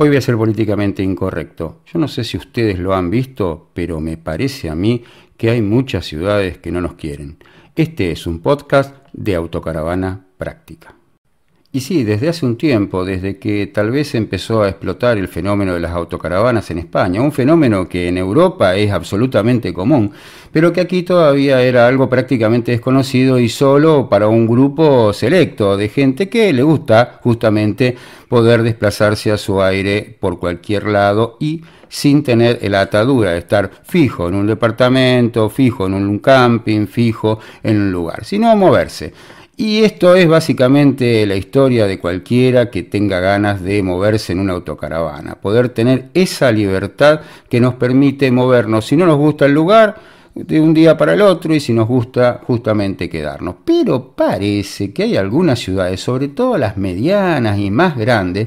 Hoy voy a ser políticamente incorrecto. Yo no sé si ustedes lo han visto, pero me parece a mí que hay muchas ciudades que no nos quieren. Este es un podcast de autocaravana práctica. Y sí, desde hace un tiempo, desde que tal vez empezó a explotar el fenómeno de las autocaravanas en España, un fenómeno que en Europa es absolutamente común, pero que aquí todavía era algo prácticamente desconocido y solo para un grupo selecto de gente que le gusta justamente poder desplazarse a su aire por cualquier lado y sin tener la atadura de estar fijo en un departamento, fijo en un camping, fijo en un lugar, sino moverse. Y esto es básicamente la historia de cualquiera que tenga ganas de moverse en una autocaravana, poder tener esa libertad que nos permite movernos. Si no nos gusta el lugar, de un día para el otro y si nos gusta justamente quedarnos. Pero parece que hay algunas ciudades, sobre todo las medianas y más grandes,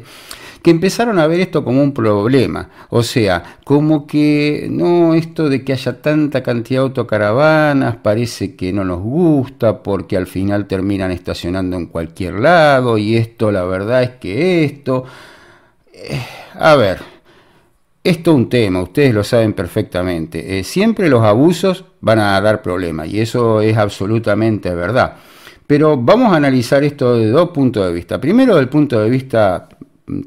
que empezaron a ver esto como un problema. O sea, como que no, esto de que haya tanta cantidad de autocaravanas parece que no nos gusta porque al final terminan estacionando en cualquier lado y esto, la verdad es que esto... Eh, a ver, esto es un tema, ustedes lo saben perfectamente. Eh, siempre los abusos van a dar problemas y eso es absolutamente verdad. Pero vamos a analizar esto de dos puntos de vista. Primero, del punto de vista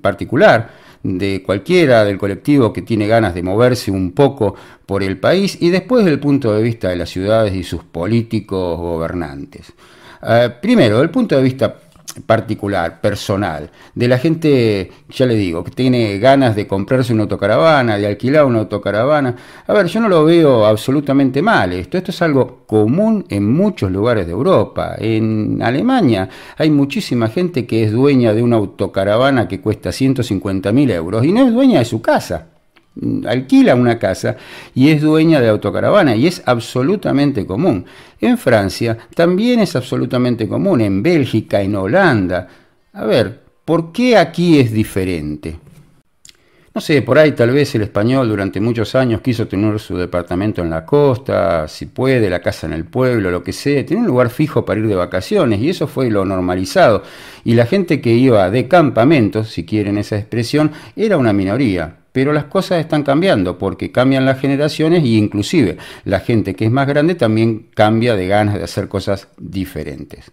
particular de cualquiera del colectivo que tiene ganas de moverse un poco por el país y después del punto de vista de las ciudades y sus políticos gobernantes. Eh, primero, del punto de vista particular, personal, de la gente, ya le digo, que tiene ganas de comprarse una autocaravana, de alquilar una autocaravana. A ver, yo no lo veo absolutamente mal esto. Esto es algo común en muchos lugares de Europa. En Alemania hay muchísima gente que es dueña de una autocaravana que cuesta 150 mil euros y no es dueña de su casa. Mm, alquila una casa y es dueña de autocaravana y es absolutamente común. En Francia también es absolutamente común, en Bélgica, en Holanda. A ver, ¿por qué aquí es diferente? No sé, por ahí tal vez el español durante muchos años quiso tener su departamento en la costa, si puede, la casa en el pueblo, lo que sea, tiene un lugar fijo para ir de vacaciones y eso fue lo normalizado. Y la gente que iba de campamento, si quieren esa expresión, era una minoría. Pero las cosas están cambiando porque cambian las generaciones y e inclusive la gente que es más grande también cambia de ganas de hacer cosas diferentes.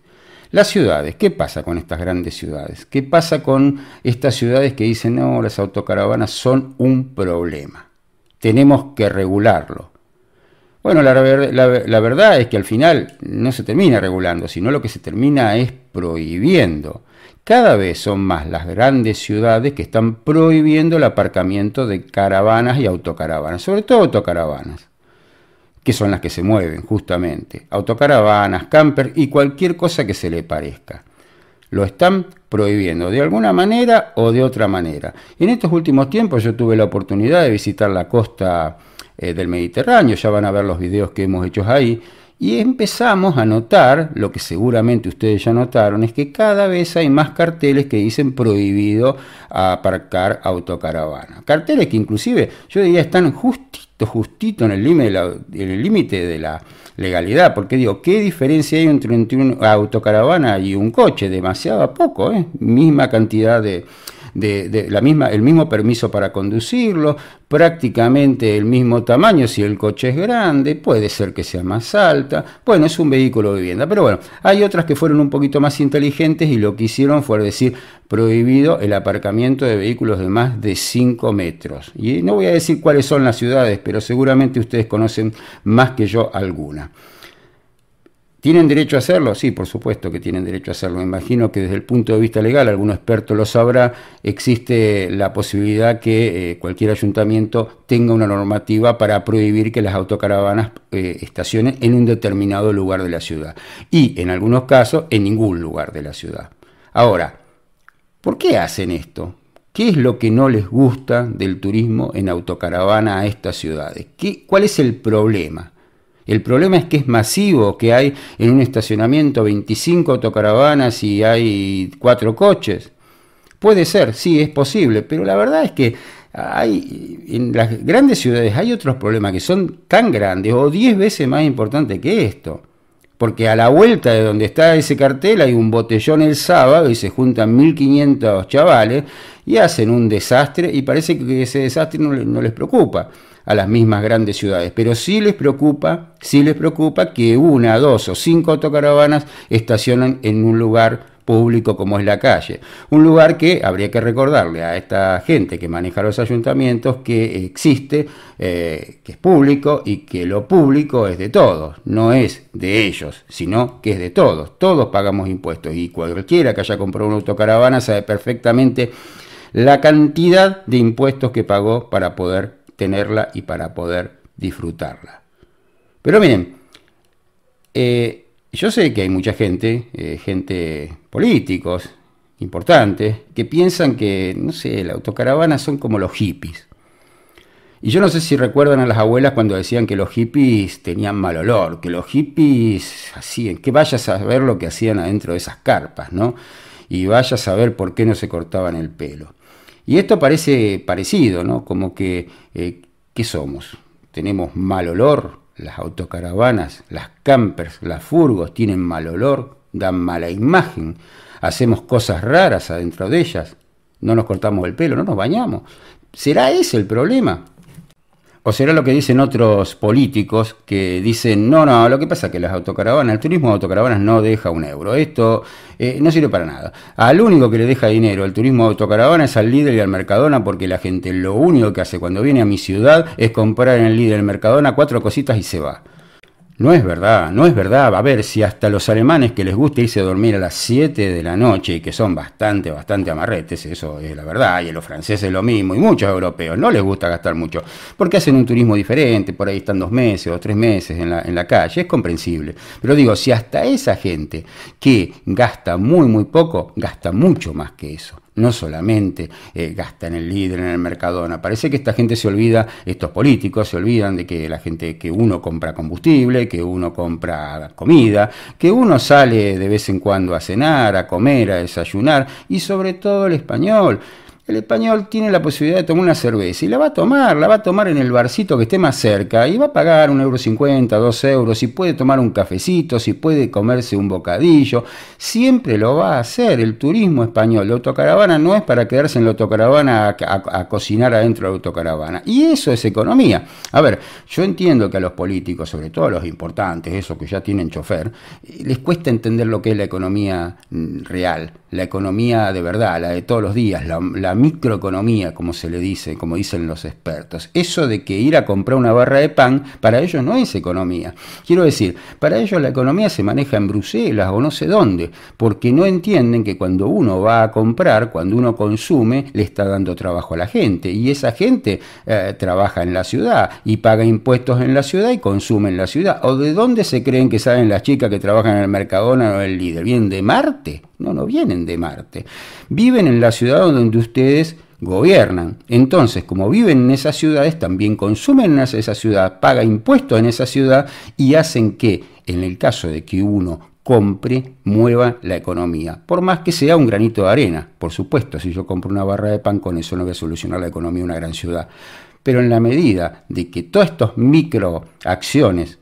Las ciudades, ¿qué pasa con estas grandes ciudades? ¿Qué pasa con estas ciudades que dicen, no, las autocaravanas son un problema? Tenemos que regularlo. Bueno, la, verdad es que al final no se termina regulando, sino lo que se termina es prohibiendo. Cada vez son más las grandes ciudades que están prohibiendo el aparcamiento de caravanas y autocaravanas, sobre todo autocaravanas, que son las que se mueven justamente, autocaravanas, camper y cualquier cosa que se le parezca. Lo están prohibiendo de alguna manera o de otra manera. En estos últimos tiempos yo tuve la oportunidad de visitar la costa eh, del Mediterráneo, ya van a ver los videos que hemos hecho ahí, y empezamos a notar, lo que seguramente ustedes ya notaron, es que cada vez hay más carteles que dicen prohibido aparcar autocaravana. Carteles que inclusive yo diría están justito, justito en el límite de la legalidad, porque digo, ¿qué diferencia hay entre un autocaravana y un coche? Demasiado poco, ¿eh? misma cantidad de, de, la misma, el mismo permiso para conducirlo, prácticamente el mismo tamaño si el coche es grande, puede ser que sea más alta, bueno, es un vehículo de vivienda, pero bueno, hay otras que fueron un poquito más inteligentes y lo que hicieron fue decir prohibido el aparcamiento de vehículos de más de 5 metros. Y no voy a decir cuáles son las ciudades, pero seguramente ustedes conocen más que yo alguna. ¿Tienen derecho a hacerlo? Sí, por supuesto que tienen derecho a hacerlo. Me imagino que desde el punto de vista legal, algún experto lo sabrá, existe la posibilidad que eh, cualquier ayuntamiento tenga una normativa para prohibir que las autocaravanas eh, estacionen en un determinado lugar de la ciudad. Y en algunos casos, en ningún lugar de la ciudad. Ahora, ¿por qué hacen esto? ¿Qué es lo que no les gusta del turismo en autocaravana a estas ciudades? ¿Cuál es el problema? El problema es que es masivo, que hay en un estacionamiento 25 autocaravanas y hay cuatro coches. Puede ser, sí, es posible, pero la verdad es que hay, en las grandes ciudades hay otros problemas que son tan grandes o 10 veces más importantes que esto. Porque a la vuelta de donde está ese cartel hay un botellón el sábado y se juntan 1500 chavales y hacen un desastre y parece que ese desastre no, no les preocupa a las mismas grandes ciudades, pero sí les preocupa, sí les preocupa que una, dos o cinco autocaravanas estacionen en un lugar público como es la calle. Un lugar que habría que recordarle a esta gente que maneja los ayuntamientos que existe, eh, que es público y que lo público es de todos, no es de ellos, sino que es de todos. Todos pagamos impuestos y cualquiera que haya comprado una autocaravana sabe perfectamente la cantidad de impuestos que pagó para poder tenerla y para poder disfrutarla. Pero miren, eh, yo sé que hay mucha gente, eh, gente políticos, importantes, que piensan que, no sé, la autocaravana son como los hippies. Y yo no sé si recuerdan a las abuelas cuando decían que los hippies tenían mal olor, que los hippies hacían, que vayas a ver lo que hacían adentro de esas carpas, ¿no? Y vayas a ver por qué no se cortaban el pelo. Y esto parece parecido, ¿no? Como que, eh, ¿qué somos? ¿Tenemos mal olor? Las autocaravanas, las campers, las furgos tienen mal olor, dan mala imagen, hacemos cosas raras adentro de ellas, no nos cortamos el pelo, no nos bañamos. ¿Será ese el problema? O será lo que dicen otros políticos que dicen, no, no, lo que pasa es que las autocaravanas, el turismo de autocaravanas no deja un euro, esto eh, no sirve para nada. Al único que le deja dinero el turismo de autocaravana es al líder y al Mercadona, porque la gente lo único que hace cuando viene a mi ciudad es comprar en el líder del Mercadona cuatro cositas y se va. No es verdad, no es verdad. A ver, si hasta los alemanes que les gusta irse a dormir a las 7 de la noche y que son bastante, bastante amarretes, eso es la verdad, y los franceses lo mismo, y muchos europeos, no les gusta gastar mucho, porque hacen un turismo diferente, por ahí están dos meses o tres meses en la, en la calle, es comprensible. Pero digo, si hasta esa gente que gasta muy, muy poco, gasta mucho más que eso no solamente gastan eh, gasta en el líder, en el Mercadona. Parece que esta gente se olvida, estos políticos se olvidan de que la gente, que uno compra combustible, que uno compra comida, que uno sale de vez en cuando a cenar, a comer, a desayunar y sobre todo el español el español tiene la posibilidad de tomar una cerveza y la va a tomar, la va a tomar en el barcito que esté más cerca y va a pagar un euro cincuenta, dos euros, si puede tomar un cafecito, si puede comerse un bocadillo, siempre lo va a hacer el turismo español. La autocaravana no es para quedarse en la autocaravana a, cocinar adentro de la autocaravana. Y eso es economía. A ver, yo entiendo que a los políticos, sobre todo a los importantes, esos que ya tienen chofer, les cuesta entender lo que es la economía real, la economía de verdad, la de todos los días, la, la microeconomía, como se le dice, como dicen los expertos. Eso de que ir a comprar una barra de pan, para ellos no es economía. Quiero decir, para ellos la economía se maneja en Bruselas o no sé dónde, porque no entienden que cuando uno va a comprar, cuando uno consume, le está dando trabajo a la gente. Y esa gente eh, trabaja en la ciudad y paga impuestos en la ciudad y consume en la ciudad. ¿O de dónde se creen que salen las chicas que trabajan en el Mercadona o el Líder? ¿Bien de Marte? No, no vienen de Marte. Viven en la ciudad donde ustedes gobiernan. Entonces, como viven en esas ciudades, también consumen en esa ciudad, paga impuestos en esa ciudad y hacen que, en el caso de que uno compre, mueva la economía. Por más que sea un granito de arena, por supuesto, si yo compro una barra de pan, con eso no voy a solucionar la economía de una gran ciudad. Pero en la medida de que todas estas microacciones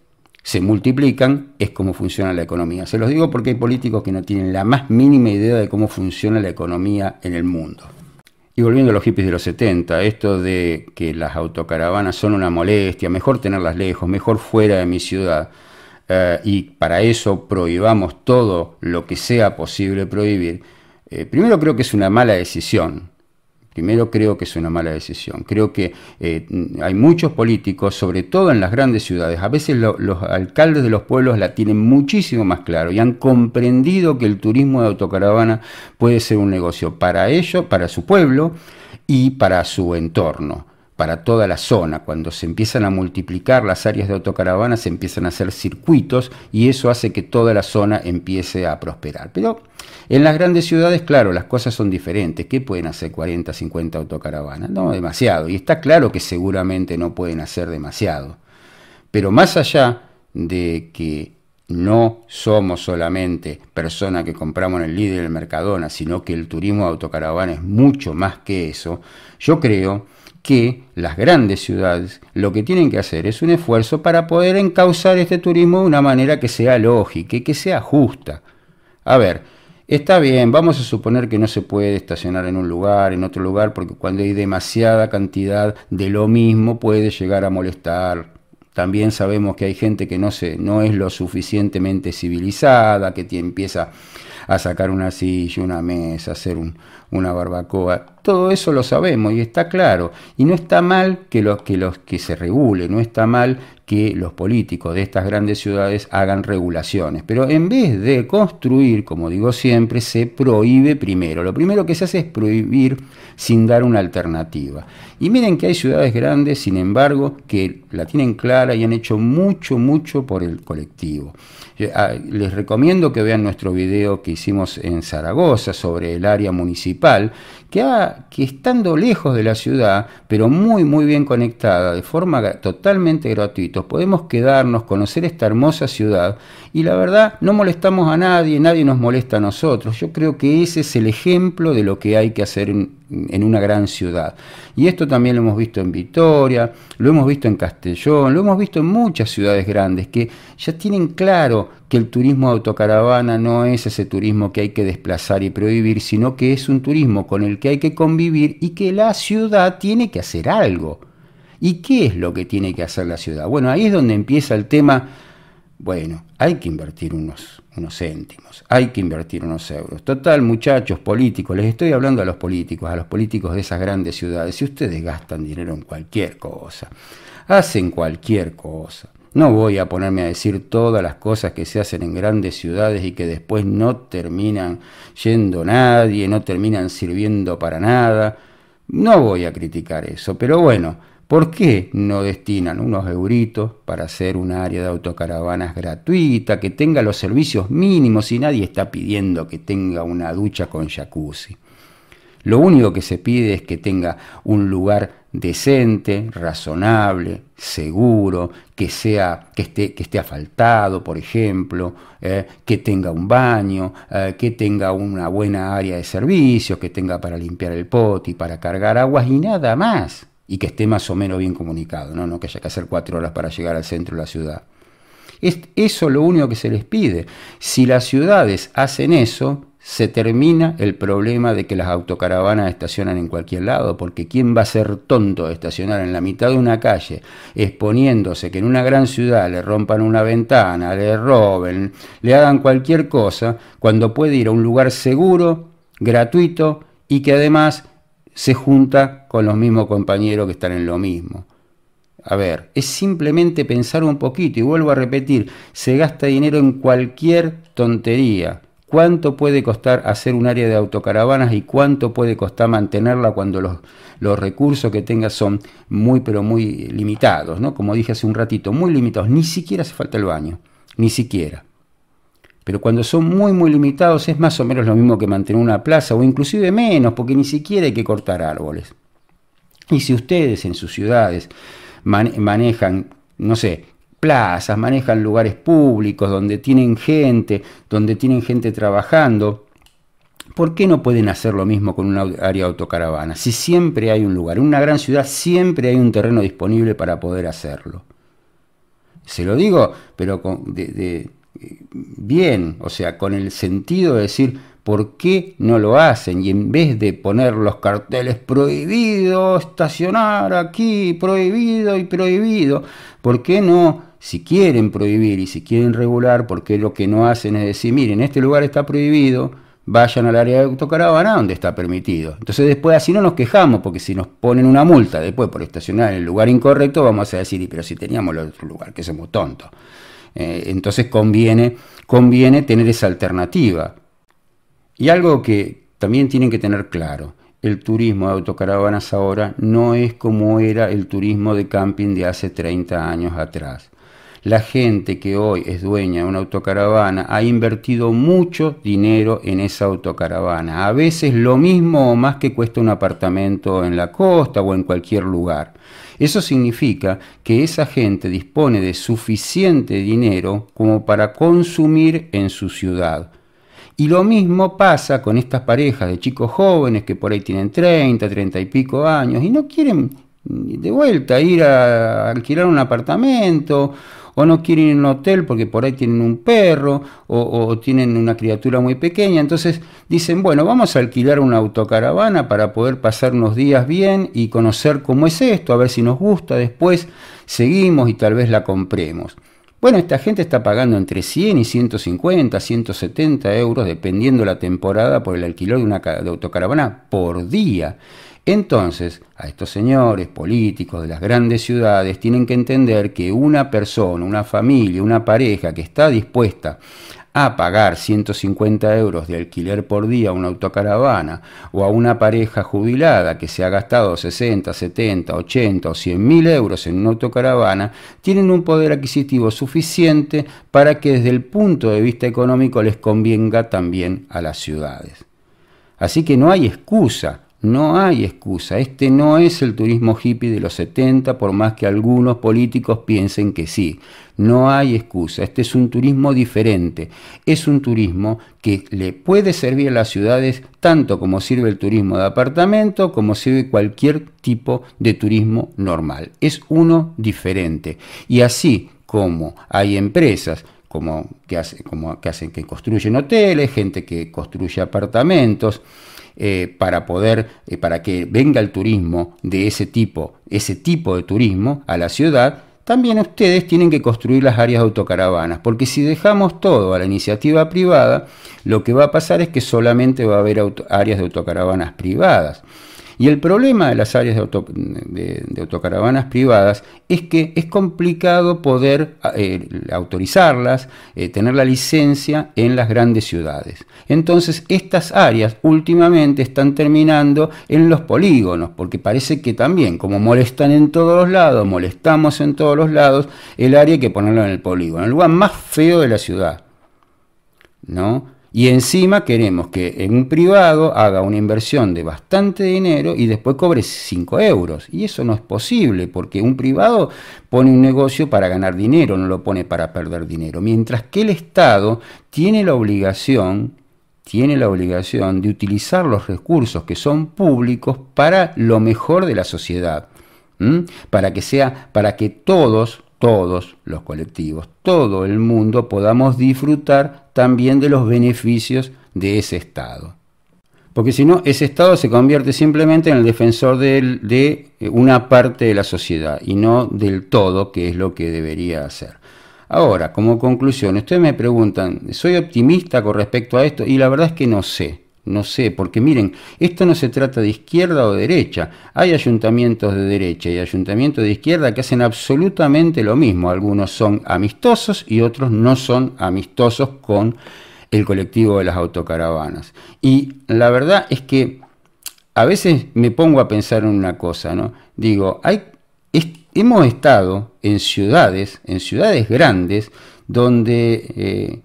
se multiplican, es como funciona la economía. Se los digo porque hay políticos que no tienen la más mínima idea de cómo funciona la economía en el mundo. Y volviendo a los hippies de los 70, esto de que las autocaravanas son una molestia, mejor tenerlas lejos, mejor fuera de mi ciudad, eh, y para eso prohibamos todo lo que sea posible prohibir, eh, primero creo que es una mala decisión, Primero creo que es una mala decisión. Creo que eh, hay muchos políticos, sobre todo en las grandes ciudades, a veces los alcaldes de los pueblos la tienen muchísimo más claro y han comprendido que el turismo de autocaravana puede ser un negocio para ellos, para su pueblo y para su entorno para toda la zona. Cuando se empiezan a multiplicar las áreas de autocaravana, se empiezan a hacer circuitos y eso hace que toda la zona empiece a prosperar. Pero en las grandes ciudades, claro, las cosas son diferentes. ¿Qué pueden hacer 40, 50 autocaravanas? No, demasiado. Y está claro que seguramente no pueden hacer demasiado. Pero más allá de que no somos solamente personas que compramos en el líder del Mercadona, sino que el turismo de autocaravana es mucho más que eso, yo creo que las grandes ciudades lo que tienen que hacer es un esfuerzo para poder encauzar este turismo de una manera que sea lógica y que sea justa. A ver, está bien, vamos a suponer que no se puede estacionar en un lugar, en otro lugar, porque cuando hay demasiada cantidad de lo mismo puede llegar a molestar. También sabemos que hay gente que no, se, no es lo suficientemente civilizada, que empieza a sacar una silla, una mesa, hacer una barbacoa. Todo eso lo sabemos y está claro. Y no está mal que los, que los que se regule, no está mal que los políticos de estas grandes ciudades hagan regulaciones. Pero en vez de construir, como digo siempre, se prohíbe primero. Lo primero que se hace es prohibir sin dar una alternativa. Y miren que hay ciudades grandes, sin embargo, que la tienen clara y han hecho mucho, mucho por el colectivo. Ah, les recomiendo que vean nuestro video que hicimos en Zaragoza sobre el área municipal que, estando lejos de la ciudad, pero muy muy bien conectada, de forma totalmente gratuita, podemos quedarnos, conocer esta hermosa ciudad y la verdad no molestamos a nadie, nadie nos molesta a nosotros. Yo creo que ese es el ejemplo de lo que hay que hacer en, en una gran ciudad. Y esto también lo hemos visto en Vitoria, lo hemos visto en Castellón, lo hemos visto en muchas ciudades grandes que ya tienen claro que el turismo autocaravana no es ese turismo que hay que desplazar y prohibir, sino que es un turismo con el que hay que convivir y que la ciudad tiene que hacer algo. ¿Y qué es lo que tiene que hacer la ciudad? Bueno, ahí es donde empieza el tema. Bueno, hay que invertir unos, unos céntimos, hay que invertir unos euros. Total, muchachos políticos, les estoy hablando a los políticos, a los políticos de esas grandes ciudades. Si ustedes gastan dinero en cualquier cosa, hacen cualquier cosa no voy a ponerme a decir todas las cosas que se hacen en grandes ciudades y que después no terminan yendo nadie, no terminan sirviendo para nada. No voy a criticar eso, pero bueno, ¿por qué no destinan unos euritos para hacer un área de autocaravanas gratuita, que tenga los servicios mínimos y nadie está pidiendo que tenga una ducha con jacuzzi? Lo único que se pide es que tenga un lugar decente, razonable, seguro, que sea, que esté, que esté asfaltado, por ejemplo, eh, que tenga un baño, eh, que tenga una buena área de servicios, que tenga para limpiar el poti, para cargar aguas y nada más. Y que esté más o menos bien comunicado, no, que haya que hacer cuatro horas para llegar al centro de la ciudad. Es eso lo único que se les pide. Si las ciudades hacen eso, se termina el problema de que las autocaravanas estacionan en cualquier lado, porque ¿quién va a ser tonto de estacionar en la mitad de una calle, exponiéndose que en una gran ciudad le rompan una ventana, le roben, le hagan cualquier cosa, cuando puede ir a un lugar seguro, gratuito y que además se junta con los mismos compañeros que están en lo mismo? A ver, es simplemente pensar un poquito, y vuelvo a repetir, se gasta dinero en cualquier tontería cuánto puede costar hacer un área de autocaravanas y cuánto puede costar mantenerla cuando los, recursos que tengas son muy pero muy limitados, ¿no? Como dije hace un ratito, muy limitados, ni siquiera hace falta el baño, ni siquiera. Pero cuando son muy muy limitados es más o menos lo mismo que mantener una plaza o inclusive menos, porque ni siquiera hay que cortar árboles. Y si ustedes en sus ciudades manejan, no sé, plazas, manejan lugares públicos donde tienen gente, donde tienen gente trabajando. ¿Por qué no pueden hacer lo mismo con un área autocaravana? Si siempre hay un lugar, en una gran ciudad siempre hay un terreno disponible para poder hacerlo. Se lo digo, pero bien, o sea, con el sentido de decir, ¿por qué no lo hacen? Y en vez de poner los carteles prohibido, estacionar aquí, prohibido y prohibido, ¿por qué no si quieren prohibir y si quieren regular, porque lo que no hacen es decir, miren, este lugar está prohibido, vayan al área de autocaravana donde está permitido. Entonces después así no nos quejamos, porque si nos ponen una multa después por estacionar en el lugar incorrecto, vamos a decir, pero si teníamos el otro lugar, que somos tontos. Eh, entonces conviene, conviene tener esa alternativa. Y algo que también tienen que tener claro, el turismo de autocaravanas ahora no es como era el turismo de camping de hace 30 años atrás la gente que hoy es dueña de una autocaravana ha invertido mucho dinero en esa autocaravana. A veces lo mismo o más que cuesta un apartamento en la costa o en cualquier lugar. Eso significa que esa gente dispone de suficiente dinero como para consumir en su ciudad. Y lo mismo pasa con estas parejas de chicos jóvenes que por ahí tienen 30, 30 y pico años y no quieren de vuelta ir a alquilar un apartamento o no quieren ir a un hotel porque por ahí tienen un perro o, tienen una criatura muy pequeña. Entonces dicen, bueno, vamos a alquilar una autocaravana para poder pasar unos días bien y conocer cómo es esto, a ver si nos gusta, después seguimos y tal vez la compremos. Bueno, esta gente está pagando entre 100 y 150, 170 euros, dependiendo la temporada, por el alquiler de una autocaravana por día. Entonces, a estos señores políticos de las grandes ciudades tienen que entender que una persona, una familia, una pareja que está dispuesta a pagar 150 euros de alquiler por día a una autocaravana o a una pareja jubilada que se ha gastado 60, 70, 80 o 100 mil euros en una autocaravana, tienen un poder adquisitivo suficiente para que desde el punto de vista económico les convenga también a las ciudades. Así que no hay excusa no hay excusa, este no es el turismo hippie de los 70, por más que algunos políticos piensen que sí. No hay excusa, este es un turismo diferente, es un turismo que le puede servir a las ciudades tanto como sirve el turismo de apartamento, como sirve cualquier tipo de turismo normal. Es uno diferente. Y así como hay empresas como como que hacen que construyen hoteles, gente que construye apartamentos, eh, para poder, eh, para que venga el turismo de ese tipo, ese tipo de turismo a la ciudad, también ustedes tienen que construir las áreas de autocaravanas, porque si dejamos todo a la iniciativa privada, lo que va a pasar es que solamente va a haber áreas de autocaravanas privadas. Y el problema de las áreas de, autocaravanas privadas es que es complicado poder eh, autorizarlas, eh, tener la licencia en las grandes ciudades. Entonces, estas áreas últimamente están terminando en los polígonos, porque parece que también, como molestan en todos los lados, molestamos en todos los lados, el área hay que ponerlo en el polígono, el lugar más feo de la ciudad. ¿No? Y encima queremos que en un privado haga una inversión de bastante dinero y después cobre 5 euros. Y eso no es posible porque un privado pone un negocio para ganar dinero, no lo pone para perder dinero. Mientras que el Estado tiene la obligación tiene la obligación de utilizar los recursos que son públicos para lo mejor de la sociedad, para que sea, para que todos, todos los colectivos, todo el mundo podamos disfrutar también de los beneficios de ese Estado. Porque si no, ese Estado se convierte simplemente en el defensor de, eh, una parte de la sociedad y no del todo, que es lo que debería hacer. Ahora, como conclusión, ustedes me preguntan, ¿soy optimista con respecto a esto? Y la verdad es que no sé no sé, porque miren, esto no se trata de izquierda o derecha. Hay ayuntamientos de derecha y ayuntamientos de izquierda que hacen absolutamente lo mismo. Algunos son amistosos y otros no son amistosos con el colectivo de las autocaravanas. Y la verdad es que a veces me pongo a pensar en una cosa, ¿no? Digo, hay, hemos estado en ciudades, en ciudades grandes, donde... Eh,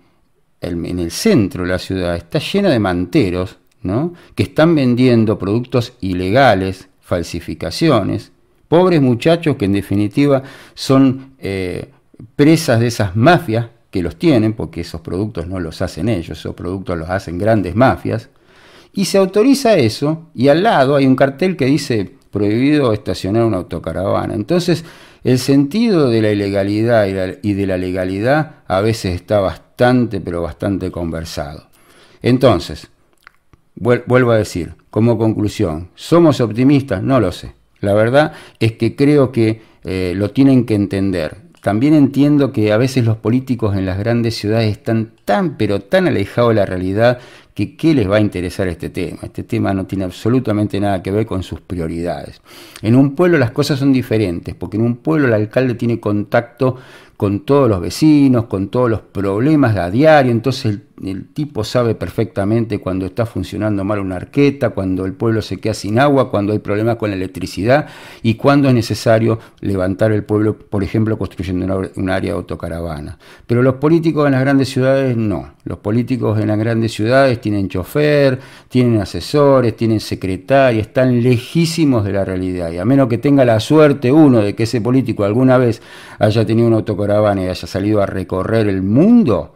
en el centro de la ciudad, está llena de manteros ¿no? que están vendiendo productos ilegales, falsificaciones, pobres muchachos que en definitiva son eh, presas de esas mafias que los tienen, porque esos productos no los hacen ellos, esos productos los hacen grandes mafias, y se autoriza eso, y al lado hay un cartel que dice prohibido estacionar una autocaravana. Entonces, el sentido de la ilegalidad y, y de la legalidad a veces está bastante bastante, pero bastante conversado. Entonces, vuelvo a decir, como conclusión, ¿somos optimistas? No lo sé. La verdad es que creo que eh, lo tienen que entender. También entiendo que a veces los políticos en las grandes ciudades están tan, pero tan alejados de la realidad que qué les va a interesar este tema. Este tema no tiene absolutamente nada que ver con sus prioridades. En un pueblo las cosas son diferentes, porque en un pueblo el alcalde tiene contacto con todos los vecinos, con todos los problemas a diario, entonces el, tipo sabe perfectamente cuando está funcionando mal una arqueta, cuando el pueblo se queda sin agua, cuando hay problemas con la electricidad y cuando es necesario levantar el pueblo, por ejemplo, construyendo un área de autocaravana. Pero los políticos en las grandes ciudades no, los políticos en las grandes ciudades tienen chofer, tienen asesores, tienen secretarios están lejísimos de la realidad y a menos que tenga la suerte uno de que ese político alguna vez haya tenido un autocaravana, y haya salido a recorrer el mundo,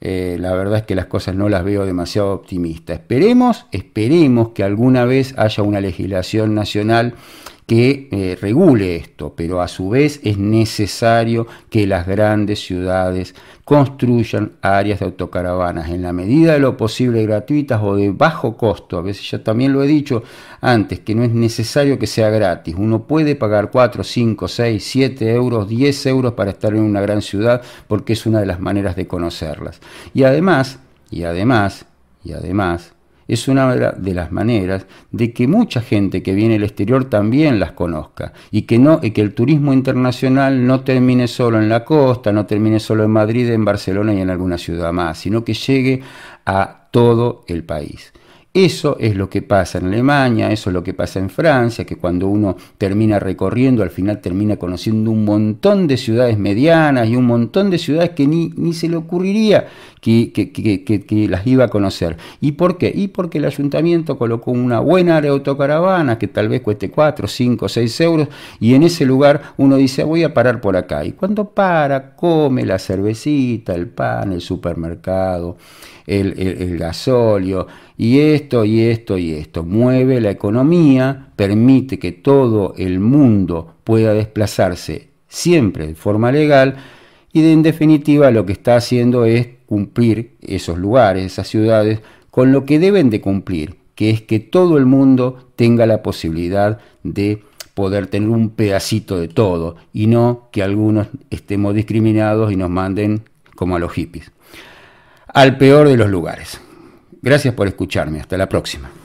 eh, la verdad es que las cosas no las veo demasiado optimistas. Esperemos, esperemos que alguna vez haya una legislación nacional que eh, regule esto, pero a su vez es necesario que las grandes ciudades construyan áreas de autocaravanas en la medida de lo posible gratuitas o de bajo costo. A veces ya también lo he dicho antes, que no es necesario que sea gratis. Uno puede pagar 4, 5, 6, 7 euros, 10 euros para estar en una gran ciudad porque es una de las maneras de conocerlas. Y además, y además, y además, es una de las maneras de que mucha gente que viene del exterior también las conozca y que, no, y que el turismo internacional no termine solo en la costa, no termine solo en Madrid, en Barcelona y en alguna ciudad más, sino que llegue a todo el país. Eso es lo que pasa en Alemania, eso es lo que pasa en Francia, que cuando uno termina recorriendo, al final termina conociendo un montón de ciudades medianas y un montón de ciudades que ni, ni se le ocurriría que, las iba a conocer. ¿Y por qué? Y porque el ayuntamiento colocó una buena área autocaravana que tal vez cueste 4, 5, 6 euros y en ese lugar uno dice ah, voy a parar por acá. Y cuando para, come la cervecita, el pan, el supermercado, el, el, el gasolio y esto y esto y esto. Mueve la economía, permite que todo el mundo pueda desplazarse siempre de forma legal y en definitiva lo que está haciendo es cumplir esos lugares, esas ciudades, con lo que deben de cumplir, que es que todo el mundo tenga la posibilidad de poder tener un pedacito de todo y no que algunos estemos discriminados y nos manden como a los hippies, al peor de los lugares. Gracias por escucharme. Hasta la próxima.